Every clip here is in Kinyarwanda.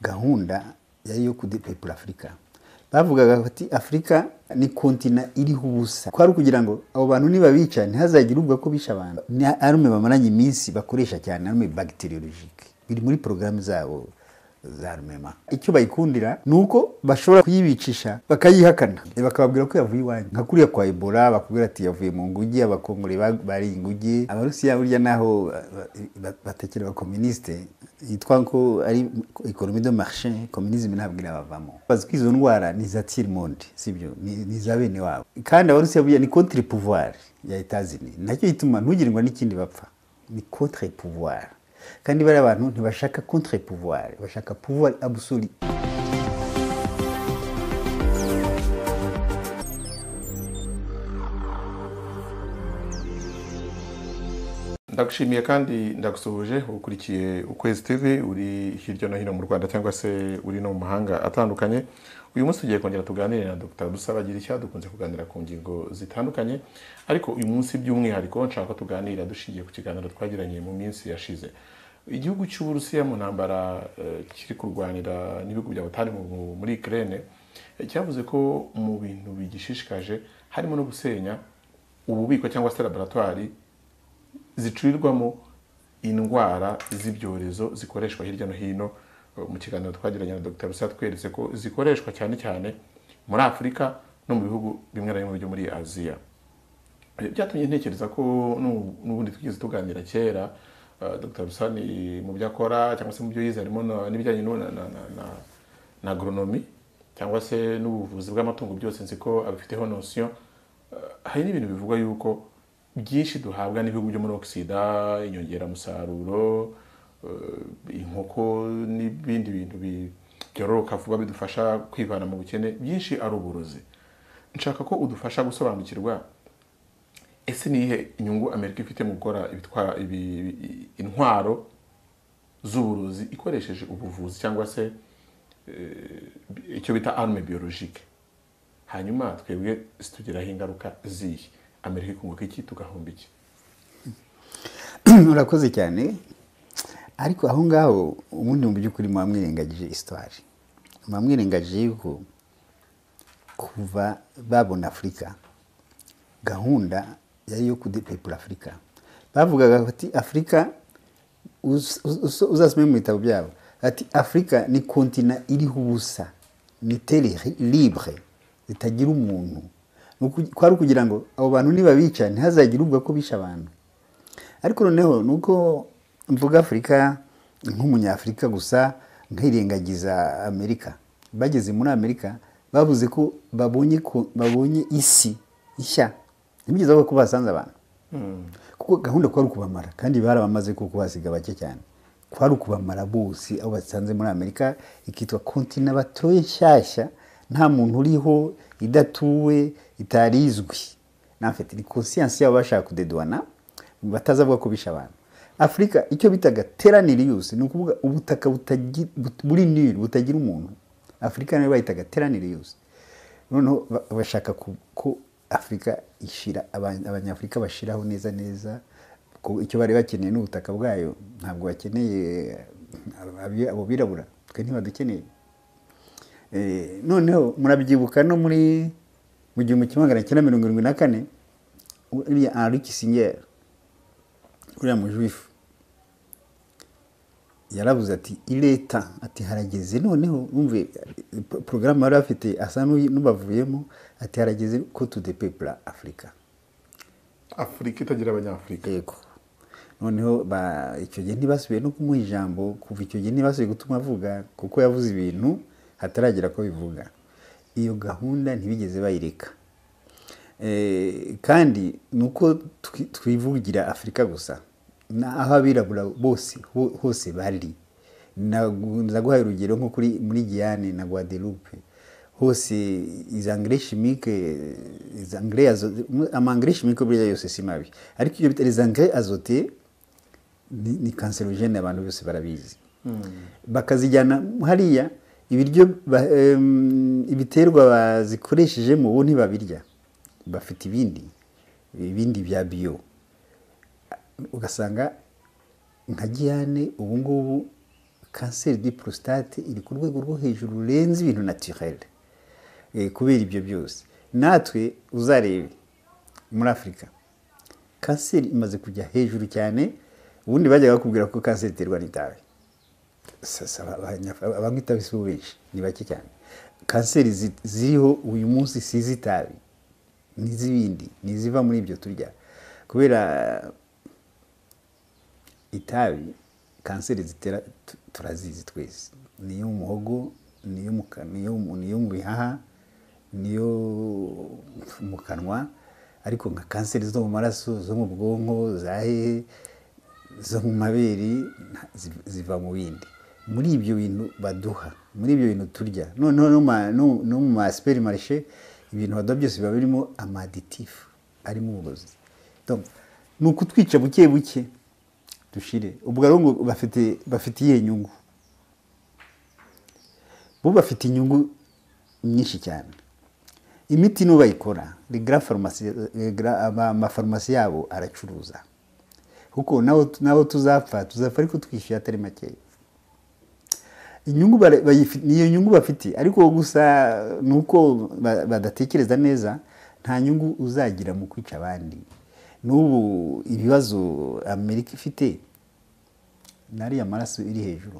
gahunda yari iyo kudepepura afurika bavugaga bati afurika ni kontina iriho ubusa ko ari ukugira ngo abo bantu nibabica ntihazagire ubwo ko bisha abantu ni arume bamaranye iminsi bakoresha cyane arume bagiterologike biri muri porogaramu zabo za rumema icyo bayikundira ni uko bashobora kuyibicisha bakayihakana bakababwira ko yavuye iwanyu nka kuriya kwa ebola bakubwira ati yavuye mu ngugi abakongore bari ingugi abarusiya burya n'aho batekera abakominisite yitwa ko ari ekonomi de marishe kominizime ntabwo irabavamo bazi ko izo ndwara ni iza tirimundi sibyo ni iza bene wabo kandi abarusiya burya ni kontiri puvuwari ya etazini nacyo gituma ntugire n'ikindi bapfa ni kontiri puvuwari kandi bariya abantu ntibashaka contre pouvoir bashaka pouvoir absolue ndagushimiye kandi ndagusuhuje ukurikiye ukwezi tv uri hirya no hino mu rwanda cyangwa se uri no mu mahanga atandukanye uyu munsi tugiye kongera tuganire na dr dusabagirishya dukunze kuganira ku ngingo zitandukanye ariko uyu munsi by'umwihariko nshaka ko tuganira dushingiye ku kiganiro twagiranye mu minsi yashize igihugu cy'uburusiya mu ntambara eh, kiri kurwanira n'ibihugu bya butari muri ikirere eh, cyavuze ko mu bintu bigishishikaje harimo no gusenya ububiko cyangwa se laboratwari zicurirwamo indwara z'ibyorezo zikoreshwa hirya no hino eh, mu kiganiro twagiranye na dr rusa tweretse ko zikoreshwa cyane cyane muri afurika no mu bihugu bimwe na bimwe byo muri aziya byatumye ntekereza ko n'ubundi twigeze tuganira kera Eh, dr Busoni mu byo akora cyangwa se mu byo yize harimo n'ibijyanye na agronomi cyangwa se n'ubuvuzi bw'amatungo byose nzi ko abifiteho nosiyo eh, hari n'ibintu bivugwa yuko byinshi duhabwa n'ibihugu byo muri ogisida inyongeramusaruro eh, inkoko n'ibindi bintu byororoka vuba bidufasha kwivana mu bukene byinshi ari uburozi nshaka ko udufasha gusobanukirwa ese nihe inyungu amerika ifite mu gukora intwaro z'uburozi ikoresheje ubuvuzi cyangwa se eh, icyo bita arme biyorojike hanyuma twebwe zitugiraho ingaruka zihe amerika ikunguka iki tugahomba iki murakoze cyane ariko aho ngaho ubundi mu by'ukuri muba mwirengagije isitwari muba mwirengagije yuko kuva babona afurika gahunda yari iyo kudepepura afurika bavugaga bati afurika uzasome mu bitabo byabo ati afurika ni kontina iriho ubusa ni tere libre zitagira umuntu kwari ari ukugira ngo abo bantu nibabica ntihazagire ubwo ko bishe abantu ariko noneho ni uko mvuga afurika nk'umunyafurika gusa nkirengagiza amerika bageze muri amerika bavuze ko babonye isi ishya ni byiza ko basanze abantu hmm. kuko gahunda kwari ukubamara kandi bari abamaze kuko basiga bake cyane kwari ukubamara bose aho basanze muri amerika ikitwa kontina batuye nshyashya nta muntu uriho idatuwe itarizwi ntafite ni konsiyansi yabo bashaka bataza batazavuga ko bishe abantu afurika icyo bitaga teraniriyusi ni ukuvuga ubutaka buri niri butagira umuntu afurika nayo bayitaga teraniriyusi noneho bashaka ko afurika ishira abanyafurika bashiraho neza neza icyo bari bakeneye ni ubutaka bwayo ntabwo bakeneye abo birabura twe ntibadukeneye eh, noneho murabyibuka no muri mu gihumbi kimwe magana cyenda mirongo irindwi na kane uriya henri kisingeri uriya mujuifu yaravuze ati ireta ati harageze noneho wumve eh, porogaramu bari bafite asa n'ubavuyemo ati harageze ko tudepepura afurika afurika itagira abanyafurika yego noneho icyo gihe ntibasubiye no kumuha ijambo kuva icyo gihe ntibasubiye gutuma avuga kuko yavuze ibintu hataragira ko bivuga iyo gahunda ntibigeze bayireka eh, kandi ni uko twivugira afurika gusa aho abirabura bose hose bari ndaguhaye urugero nko kuri muri giyane na guadeloupe hose izi angire chimique izi angire azote yose si mabi ariko ibyo bita izi angire azote ni kanserogene abantu bose barabizi hmm. bakazijyana hariya ibiryo ibiterwa bazikoreshejemo bo ntibabirya bafite ibindi ibindi bya biyo ugasanga nka gihane ubu kanseri di prostate iri ku rwego rwo hejuru rurenze ibintu naturere eh, kubera ibyo byose natwe uzarebe muri afurika kanseri imaze kujya hejuru cyane ubundi bajyaga bakubwira ko kanseri iterwa n'itabi abanywa itabi si bo benshi ni bake cyane kanseri ziriho uyu munsi si iz'itabi n'iz'ibindi ni iziva muri ibyo turya kubera itabi kanseri zitera turazizi twese niyo muhogo niyo mu bihaha niyo mu kanwa ariko nka kanseri zo mu maraso zo mu bwonko za hehe zo mu mabere ziva mu bindi muri ibyo bintu baduha muri ibyo bintu turya noneho no mu masiperi marishe ibintu baduha byose biba birimo amaditifu arimo uburozi ni ukutwica buke buke dushire ubwo rero ngo bafite bafitiye inyungu bo bafite inyungu nyinshi cyane imiti n'ubayikora rigara amafarumasi yabo aracuruza kuko nabo tuzapfa tuzapfa ariko twishyuye atari makeya inyungu niyo nyungu bafite ariko gusa ni uko badatekereza neza nta nyungu uzagira mu kwica abandi n'ubu ibibazo amerika ifite n'ariya amaraso iri hejuru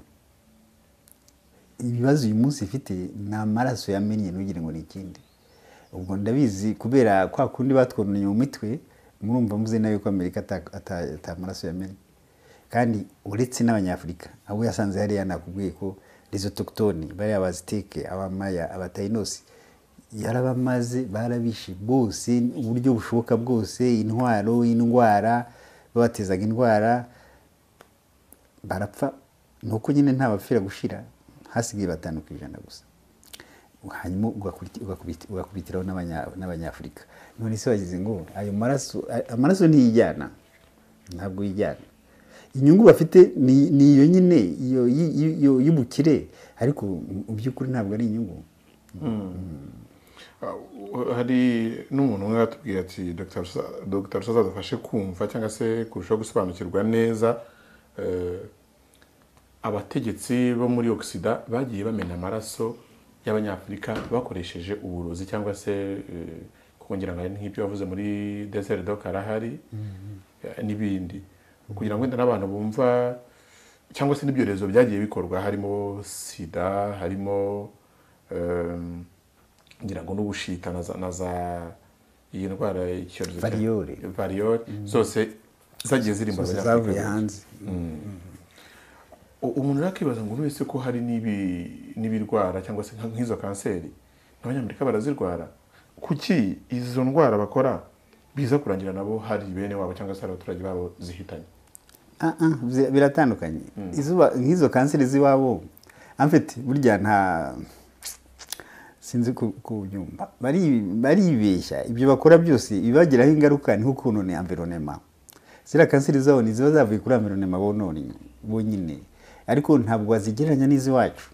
ibibazo uyu munsi ifite ni amaraso yamenye ntugire ngo ni ikindi ubwo ndabizi kubera kwa kundi batwononye mu mitwe murumva muzi nawe ko amerika atamaraso yamennye kandi uretse n'abanyafurika abo yasanze yari yanakubwiye ko rezo tokitoni bariya abaziteke abamaya abatayinosi yarabamaze barabishe bose uburyo bushoboka bwose intwaro indwara babatezaga indwara barapfa ni uko nyine nta bapfira gushira hasigaye batanu ku ijana gusa hanyuma ugakubitiraho n'abanyafurika none se wagize ngo ayo maraso amaraso ntiyijyana ntabwo yijyana inyungu bafite ni iyo nyine y'ubukire ariko mu by'ukuri ntabwo ari inyungu hmm. Hmm. hari n'umuntu umwe watubwiye ati dr rusaza adufashe kumva cyangwa se kurushaho gusobanukirwa neza eh, abategetsi bo muri ogisida bagiye bamena amaraso y'abanyafurika bakoresheje uburozi cyangwa se eh, kongera ngo nk'ibyo wavuze muri deseri do karahari mm-hmm. n'ibindi kugira ngo wenda n'abantu bumva cyangwa se n'ibyorezo byagiye bikorwa harimo sida harimo eh, ngira ngo n'ubushita na za iyi ndwara y'icyorezo variyore variyore mm. zose zagiye ziri mu zavuye hanze mm. Mm. umuntu yakibaza ngo wese ko hari n'ibirwara cyangwa se nk'izo kanseri n'abanyamerika barazirwara kuki izo ndwara bakora biza kurangira nabo hari bene wabo cyangwa se hari abaturage babo zihitanye ah, ah, biratandukanye nk'izo kanseri z'iwabo amfite burya nta sinzi kubyumva baribeshya ibyo bakora byose ibibagiraho ingaruka niho ukuntu ni amveronema ziriya kanseri zabo ntiziba zavuye kuri amveronema bonyine ariko ntabwo wazigereranya n'iz'iwacu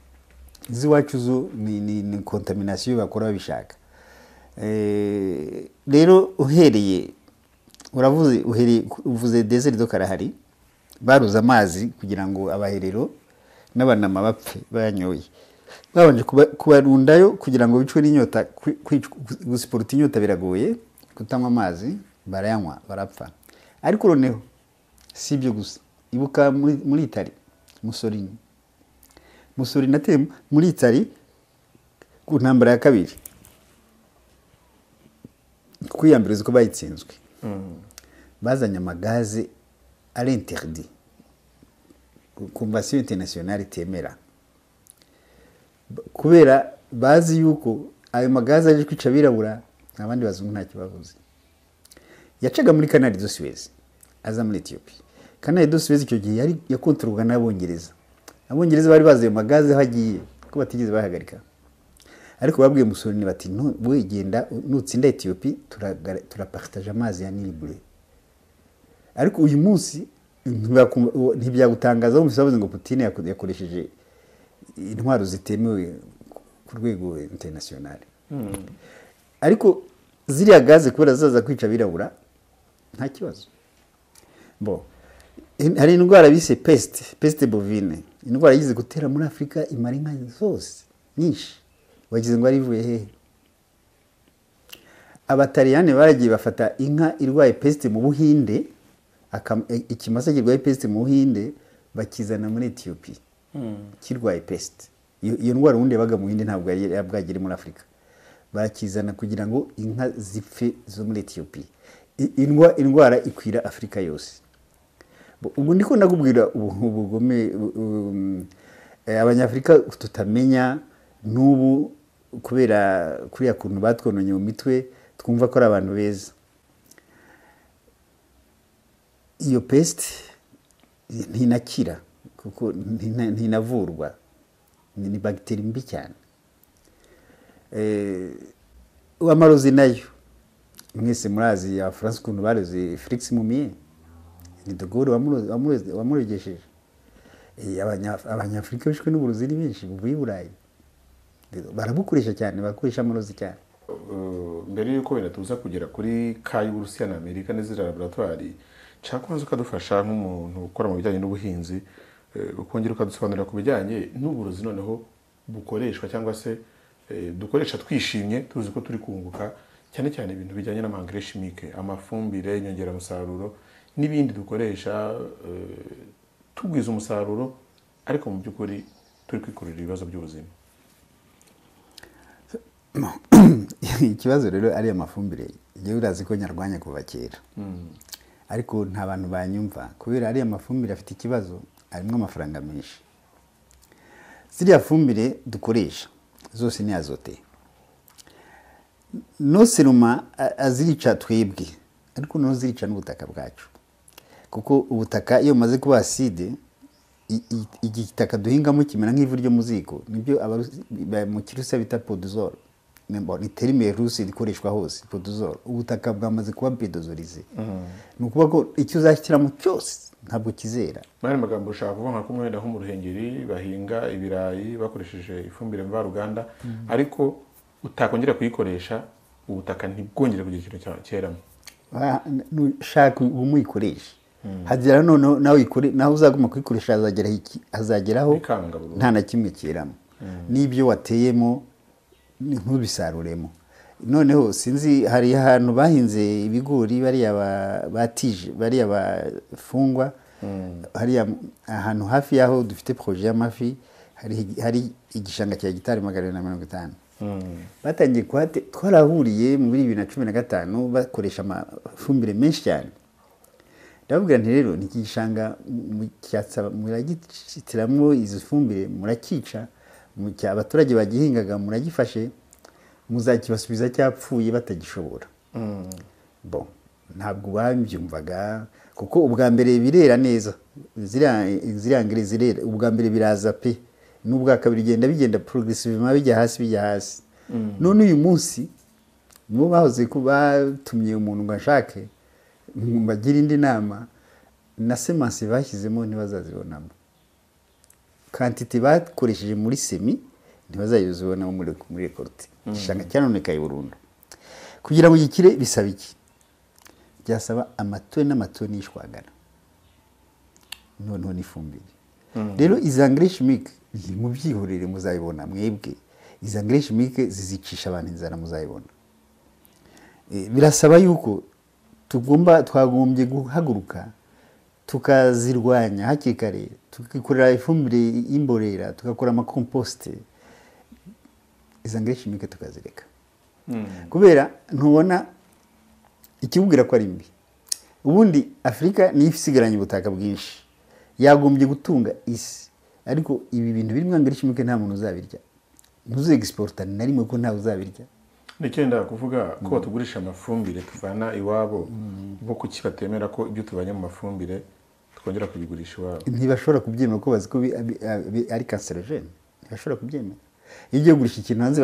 iz'iwacu zo ni kontaminasiyo bakora babishaka eh, rero uhereye uravuze uhereye uvuze deseri do karahari baruza amazi kugira ngo abaherero n'abanama bapfe banyoye babanje kubarundayo kugira ngo bicwe n'inyota gusiporuta inyota biragoye kutanywa amazi barayanywa barapfa ariko noneho si ibyo gusa ibuka muri itari musorini musorini ateye muri itari ku ntambara ya kabiri kuko uko mbere bayitsinzwe mm. bazanye amagaze ari interdi ku mvasiyo interinasiyonari itemera kubera bazi yuko ayo magazi aje kwica abirabura abandi bazungu ntacyo bavuze yacaga muri kanari do suwezi aza muri etiyopi kanari do suwezi icyo gihe yari yakontororwa n'abongereza abongereza bari bazi ayo magazi aho agiye ko batigeze bahagarika ariko babwiye musoroni bati we genda nutsinda etiyopi turaparitaje amazi ya nilibure ariko uyu munsi ntibyagutangaza wumvise bavuze ngo putine yakoresheje intwaro zitemewe ku rwego interinasiyonari hmm. ariko ziriya gaze kubera zaza kwica birabura nta kibazo bo hari indwara bise pesite pesite bovine indwara yize gutera muri afurika imara inka zose nyinshi wagize ngo ivuye hehe abatariyani baragiye bafata inka irwaye pesite mu buhinde e-, ikimasa kirwaye pesite mu buhinde bakizana muri etiyopiya kirwaye pesite iyo ndwara ubundi yabaga mu yindi ntabwo yari muri afurika bakizana kugira ngo inka zipfe zo muri etiyopiya indwara ikwira afurika yose ubu ni ko ndakubwira ubugome eh, abanyafurika tutamenya n'ubu kubera kuriya kuntu batwononye mu mitwe twumva ko ari abantu beza iyo pesite ntinakira kuko ntinavurwa ni bagiteri mbi cyane eh, amarozi nayo mwese murazi ya furanse ukuntu baroze felix mumiye ni dogore wamuregesheje eh, abanyafurika bishwe n'uburozi ni benshi buvuye i burayi barabukoresha cyane barakoresha amarozi cyane eh, mbere y'uko wenda kugera kuri ka y'uburusiya na amerika n'izindi laboratwari nshaka kubanza ukadufasha nk'umuntu ukora mu bijyanye n'ubuhinzi ukongera ukadusobanurira ku bijyanye n'uburozi noneho bukoreshwa cyangwa se eh, dukoresha twishimye tuzi ko turi kunguka cyane cyane ibintu bijyanye n'amangire shimike amafumbire inyongeramusaruro n'ibindi dukoresha eh, tugwiza umusaruro ariko mu by'ukuri turi kwikorera ibibazo by'ubuzima ikibazo rero ariya mafumbire yewe urazi ko nyarwanya kuva kera hmm. ariko nta bantu banyumva kubera ari mafumbire afite ikibazo harimo amafaranga menshi ziriya fumbire dukoresha zose ni azote no azirica twebwe ariko no zirica n'ubutaka bwacu kuko ubutaka iyo bumaze kuba aside igitaka duhingamo kimera nk'ivu ryo mu nibyo mu kirusiya bita podozoro ni terime rusi ikoreshwa hose podozoro ubutaka bwamaze kuba bedozorize mm-hmm. ni ukuvuga ko icyo uzashyiramo cyose ntabwo kizera muri aya magambo ushaka kuvuga ko umwenda nko mu bahinga ibirayi bakoresheje ifumbire mvaruganda mm. ariko utakongera kuyikoresha ubutaka ntibwongere kugira ikintu cyeramo shaka ubu muyikoreshe mm. hagera noneho nawe uzaguma kuyikoresha hazageraho nta na kimwe cyeramo mm. n'ibyo wateyemo ntubisaruremo noneho sinzi hari ahantu bahinze ibigori bariya batije bariya bafungwa hmm. hariya ahantu hafi y'aho dufite poroje y'amafi hari igishanga cya gitari magana abiri na mirongo itanu hmm. batangiye twarahuriye muri bibiri na cumi na gatanu bakoresha amafumbire menshi cyane ndababwira nti rero ni iki gishanga muragitiramo izi fumbire murakica abaturage bagihingaga muragifashe muzakibasubiza cyapfuye batagishobora mm. bo ntabwo babyumvaga kuko ubwa mbere birera neza ziriya ngeri zirera ubwa mbere biraza pe n'ubwa kabiri bigenda bigenda porogisive bijya hasi bijya hasi mm. none uyu munsi nibo bahoze ko batumye umuntu ngo ashake mbagire indi nama na semansi bashyizemo ntibazazibonamo kantite bakoresheje muri semi ntibazayizibonamo muri rekorute igishanga cyanonekaye burundu kugira ngo gikire bisaba iki byasaba amatoni n'amatoni y'ishwagara noneho n'ifumbire hmm. rero iza mike mubyihorere muzayibona mwebwe iza mike zizicisha abantu inzara muzayibona e, birasaba yuko tugomba twagombye guhaguruka tukazirwanya hakiri kare tukikorera ifumbire y'imborera tugakora amakomposite izo ngeshimike tukazireka hmm. kubera ntubona ikibwira ko ari mbi ubundi afurika niyo isigaranye ubutaka bwinshi yagombye gutunga isi ariko ibi bintu birimo ngeshimike nta muntu uzabirya ntuzegisipota na rimwe ko ntawe uzabirya nticyenda kuvuga ko hmm. batugurisha amafumbire tuvana iwabo hmm. bo kuki batemera ko ibyo tubanye mu mafumbire twongera kubigurisha iwabo ntibashobora kubyemera ko bazi ko ari kanserogene ntibashobora kubyemera iyo ugiye gurisha ikintu hanze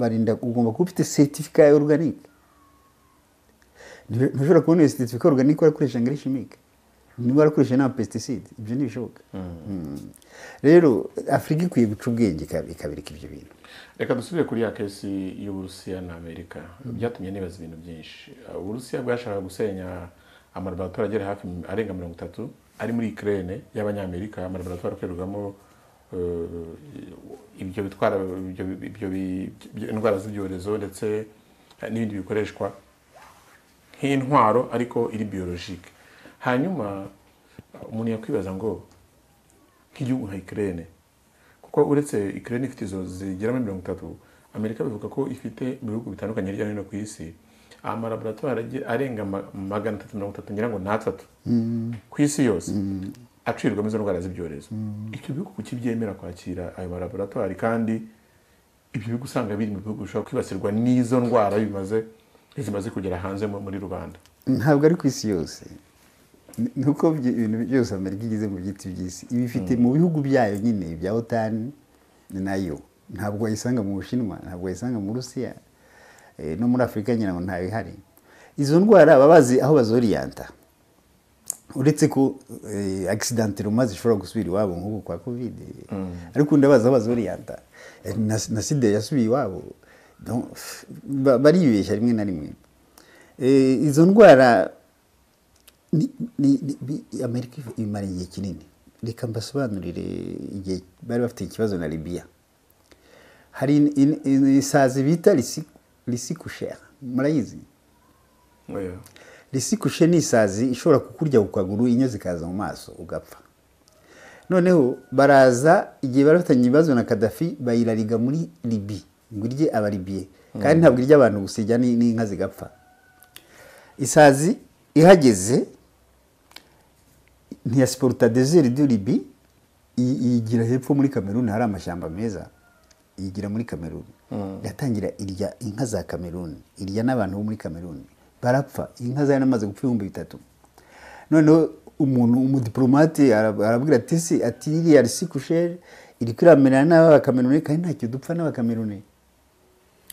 barinda ugomba kuba ufite seritifika ya oruganike ntushobora kubona iyo seritifika ya oruganike warakoresha ngo ari niba warakoresha nta pesticide ibyo ntibishoboka mm. hmm. rero afurika ikwiye guca ubwenge ikabirika ibyo bintu reka dusubire kuri ya kesi y'uburusiya na amerika byatumye nibaza ibintu byinshi uh, uburusiya bwashaka gusenya amalaboratwari agera hafi arenga mirongo itatu ari muri ikirere y'abanyamerika amalaboratwari akorerwamo ibyo bitwara indwara z'ibyorezo ndetse n'ibindi bikoreshwa nk'intwaro ariko iri biyorojike hanyuma umuntu yakwibaza ngo nk'igihugu nka ikirere kuko uretse ikirere ifite izo zigera muri mirongo itatu amerika bivuga ko ifite ibihugu bitandukanye hirya no hino ku isi amalaboratwari arenga magana atatu mirongo itatu ngira ngo ni atatu mm-hmm. ku isi yose mm-hmm. acirwamo izo ndwara z'ibyorezo icyo bihugu kibyemera kwakira ayo malaboratwari kandi ibyo bihugu usanga biri mu bihugu bishobora kwibasirwa n'izo ndwara bimaze zimaze kugera hanze muri rubanda ntabwo ari ku isi yose nuko ibintu byose amerika igeze mu byiti by'isi ibifite mm. mu bihugu byayo nyine bya otani ni nayo ntabwo wayisanga mu bushinwa ntabwo wayisanga mu rusiya eh, no muri afurika nyirango ntayo ihari izo ndwara baba bazi aho bazoriyanta uretse ko eh, akisidantiro umaze ishobora gusubira iwabo nk'ubu kwa kovide mm. ariko ndabaza baza buriya eh, na sida yasubiye iwabo baribeshya rimwe na rimwe eh, izo ndwara amerika imara igihe kinini reka mbasobanurire igihe bari bafite ikibazo na libiya hari isazi bita risikushere murayizi risikuje isazi ishobora kukurya ku kaguru inyo zikaza mu maso ugapfa noneho baraza igihe bari bafitanye ibibazo na kadafi bayirariga muri libi ngo irye abaribiye mm. kandi ntabwo irya abantu gusa n'inka zigapfa isazi ihageze ntiyasiporuta dezeri du libi iyigira hepfo muri kameruni hari amashyamba meza iyigira muri kameruni iratangira mm. irya inka za kameruni irya n'abantu bo muri kameruni barapfa inka zari amaze gupfa ibihumbi bitatu noneho umuntu umudipolomate arabwira ati si ati iriya risikusheri iri kwiramerera n'abakamerune kandi ntacyo dupfa n'abakamerune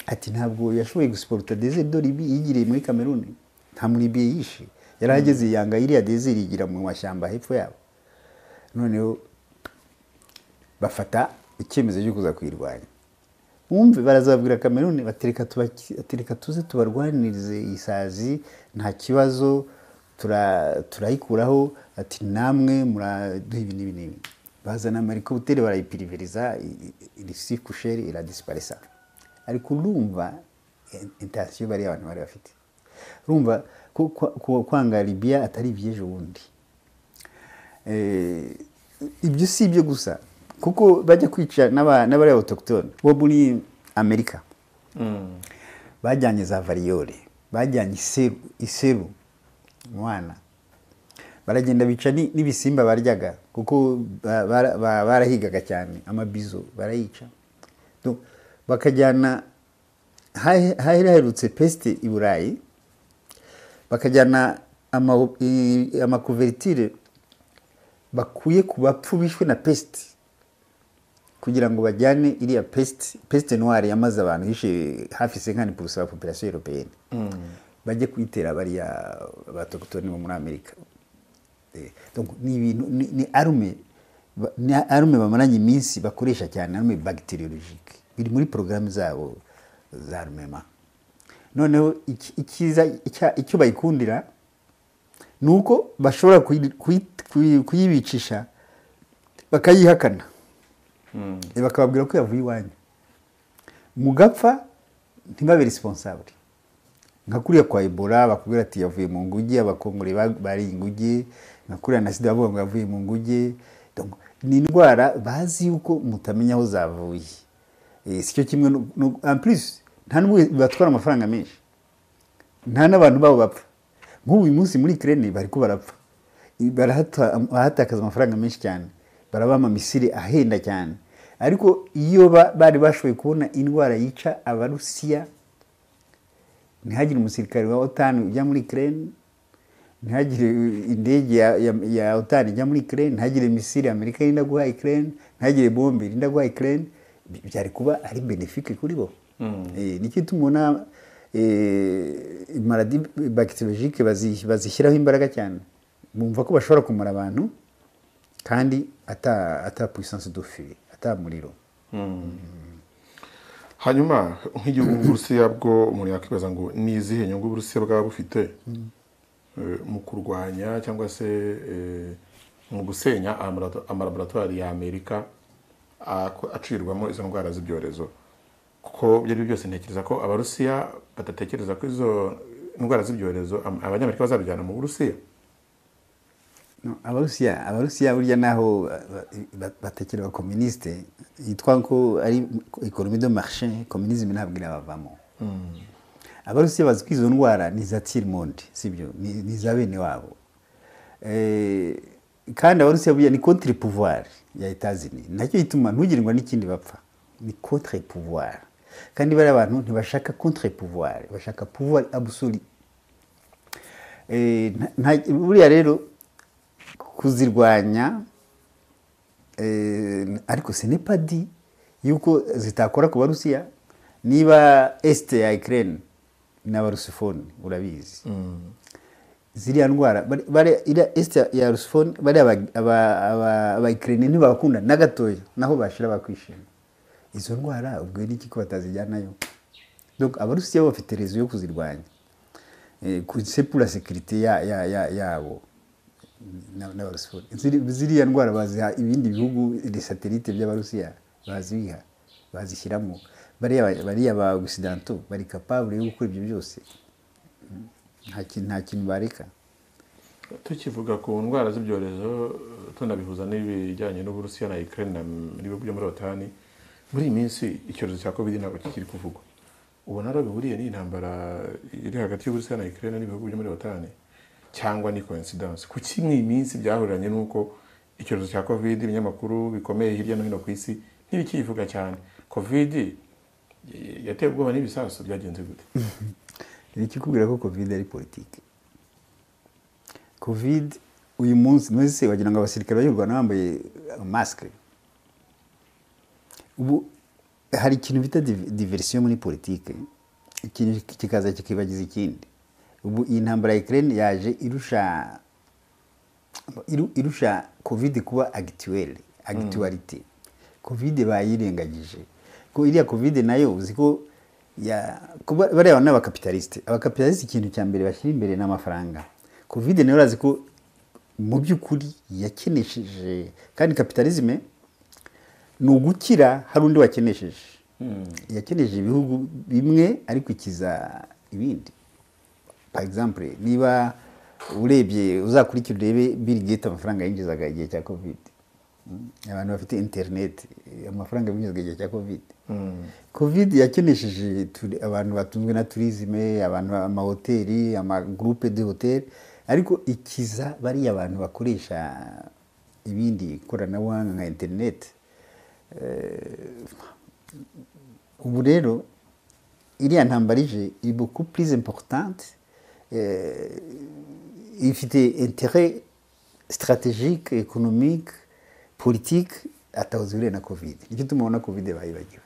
ati ntabwo yashoboye gusiporuta dezeri dore ibi yigiriye muri kameruni nta muri biye yishe yari hmm. ageze yanga iriya dezeri yigira mu mashyamba hepfo yabo noneho bafata icyemezo cyo kuza kuyirwanya wumve barazababwira kameruni batereka tuze tubarwanirize iyi nta kibazo turayikuraho ati namwe muraduha ibi n'ibi n'ibi bazana amariko butere barayipiriviriza irisi kusheri iradisiparisa ariko urumva e, intasiyo bariya abantu bari bafite urumva kwanga libiya atari iby'ejo bundi eh, ibyo si ibyo gusa kuko bajya kwica n'abari autochtone bo muri amerika mm. bajyanye za variyore bajyanye iseru iseru mwana baragenda bica n'ibisimba baryaga kuko barahigaga cyane amabizo barayica bakajyana hari haherutse pesite i burayi bakajyana amakuveritire bakuye ku bapfu bishwe na pesite kugira ngo bajyane iriya pesite pesite noire yamaze abantu yishe hafi senkani purusa ya population europeyeni mm. bajye kuyitera bariya batokutoni bo muri amerika eh, ni ibintu ni arume ni arume bamaranye iminsi bakoresha cyane arume bagiteriyologike biri muri porogaramu zabo za rumema noneho icyiza icyo bayikundira ni uko bashobora kuyibicisha bakayihakana bakababwira ko yavuye iwanyu mugapfa ntibabe risiponsabure nka kuriya kwa ebola bakubwira ati yavuye mu nguge abakongore bari inguge nka kuriya na sida bavuga ngo yavuye mu nguge ni indwara bazi yuko mutamenya aho zavuye eh, si cyo kimwe ampurisi nta n'ubwo batwara amafaranga menshi nta n'abantu babo bapfa nk'ubu uyu munsi muri kirene bari ko barapfa barahatakaza amafaranga menshi cyane barabama misiri ahenda cyane ariko iyo bari bashoboye kubona indwara yica abarusiya ntihagire umusirikare wa otani ujya muri kereni ntihagire indege ya otani ijya muri kereni ntihagire misiri amerika irinda guha ikirere ntihagire bombe irinda guha ikirere byari kuba ari benefike kuri bo hmm. eh, nicyo tubona eh, maradi bagitologike bazishyiraho imbaraga cyane bumva ko bashobora kumara abantu kandi ata puissance dufire igitamuriro hmm. hanyuma nk'igihugu bw'uburusiya bwo umuntu yakwibaza ngo ni izihe nyungu burusiya bwaba bufite eh, mu kurwanya cyangwa se eh, mu gusenya amalaboratwari ya amerika acirwamo izo ndwara z'ibyorezo kuko ibyo ari byo byose ntekereza ko abarusiya badatekereza ko izo indwara z'ibyorezo abanyamerika bazabijyana mu burusiya abarusiya abarusiya burya naho batekera aba kominisite yitwa ko ari ekonomi do marishe kominisme ntabwo irabavamo hmm. abarusiya bazi ko izo ndwara ni iza tirimonde sibyo ni za bene wabo eh, kandi abarusiya burya ni kontire pouvoir ya etazini nacyo gituma ntugirwa n'ikindi bapfa ni kontire pouvoir kandi bariya bantu ntibashaka kontire pouvoir bashaka pouvoir abusuri eh, buriya rero kuzirwanya eh, ariko senepadi yuko zitakora ku barusiya niba esite ya ikirere n'abarusifoni urabizi mm. ziriya ndwara iriya esite ya rusifoni bariya abayikirine ntibakunda na gatoya naho bashira bakwishima izo ndwara ubwo ni ko batazijyanayo abarusiya bafite rezo yo kuzirwanya kuri sepura sekirite yabo n'abarusifuri ziriya ndwara baziha ibindi bihugu satelite by'abarusiya bazibiha bazishyiramo bariya ba gusidanto bari kapabure yo gukora ibyo byose nta kintu bareka tukivuga ku ndwara z'ibyorezo tunabihuza n'ibijyanye n'uburusiya na ikirere n'ibihugu byo muri otani muri iyi minsi icyorezo cya covid ntabwo kikiri kuvugwa ubona rero bihuriye n'intambara iri hagati y'uburusiya na ikirere n'ibihugu byo muri otani cyangwa ni coincidence kuki mu iminsi byahuranye n'uko icyorezo cya covid ibinyamakuru bikomeye hirya no hino ku isi ntibikivuga cyane covid yateye ubwoba n'ibisasu byagenze gute ikikubwira ko covid ari politiki covid uyu munsi mwese wagira ngo abasirikare bari rwanda bambaye uh, masike ubu hari ikintu bita diversiyo muri politiki ikintu kikaza kikibagiza ikindi ubu iyi ntambara ya Ukraine yaje irusha irusha covid kuba agituel agitualite covid bayirengagije ko iriya covid nayo uzi ko bariya ni abakapitalisite abakapitalisite ikintu cya mbere bashyira imbere ni amafaranga covid nayo urazi ko mu by'ukuri yakenesheje kandi kapitalisme ni ugukira hari undi wakenesheje hmm. yakenesheje ibihugu bimwe ariko ikiza ibindi par exemple niba urebye uzakurikira urebe Bill Gates amafaranga yinjizaga igihe cya covid hmm? abantu bafite interineti amafaranga yinjizaga igihe cya covid hmm. covid yakenesheje abantu batunzwe na turizime abantu amahoteli amagurupe de hoteli ariko ikiza bariya abantu bakoresha ibindi koranabuhanga nka interineti eh, ubu rero iriya ntambarije ije ibuku purize importante euh, ifite intérêt stratégique économique politique atahuzuriye na covid nicyo tubona covid bayibagiwe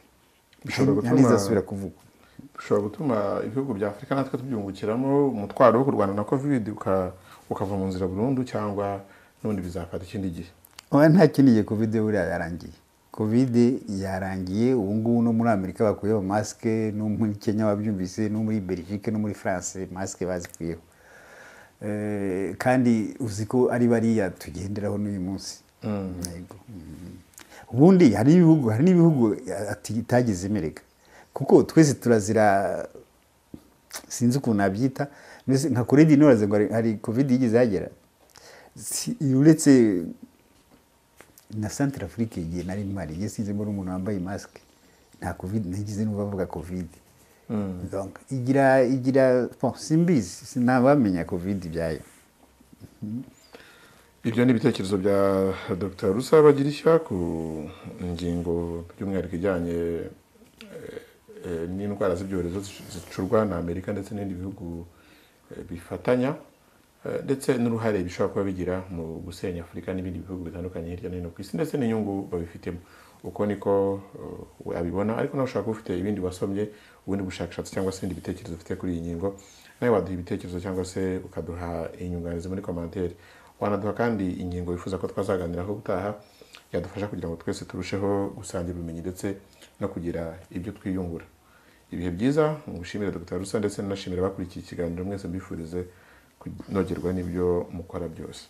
ntizasubira kuvugwa bishobora gutuma ibihugu bya afurika natwe tubyungukiramo umutwaro wo kurwana na covid ukava mu nzira burundu cyangwa n'ubundi bizafata ikindi gihe nta kindi gihe covid buriya yarangiye covid yarangiye ubu ngubu no muri amerika bakuyeho masike no muri kenya wabyumvise no muri belgique no muri france masike bazikuyeho eh, kandi uzi ko ari bariya tugenderaho n'uyu munsi mm. Mm. ubundi hari n'ibihugu itagize imereka kuko twese turazira sinzi ukuntu nabyita nka koredi nturaze ngo hari kovide yigeze hagera uretse na santara afurika igihe nari mpari igihe sinzi mbona umuntu wambaye masike nta covid ntigize n'ubu avuga covid hmm. igira igira simbizi sinabamenya covid ibyayo hmm. ibyo ni ibitekerezo bya dr rusaba girishya ku ngingo by'umwihariko ijyanye eh, eh, n'indwara z'ibyorezo zicurwa na amerika ndetse n'ibindi bihugu eh, bifatanya ndetse n'uruhare bishobora kuba bigira mu gusenya afurika n'ibindi bihugu bitandukanye hirya no hino ku isi ndetse n'inyungu babifitemo uko niko uh, abibona ariko nawe ushobora kuba ufite ibindi wasomye ubundi bushakashatsi cyangwa se ibindi bitekerezo ufite kuri iyi ngingo nawe waduha ibitekerezo cyangwa se ukaduha inyunganizi muri komantere wanaduha kandi ingingo wifuza ko twazaganiraho gutaha yadufasha kugira ngo twese turusheho gusangira ubumenyi ndetse no kugira ibyo twiyungura ibihe byiza ngushimire dr rusa ndetse nanashimira bakurikiye ikiganiro mwese mbifurize kunogerwa n'ibyo mukora byose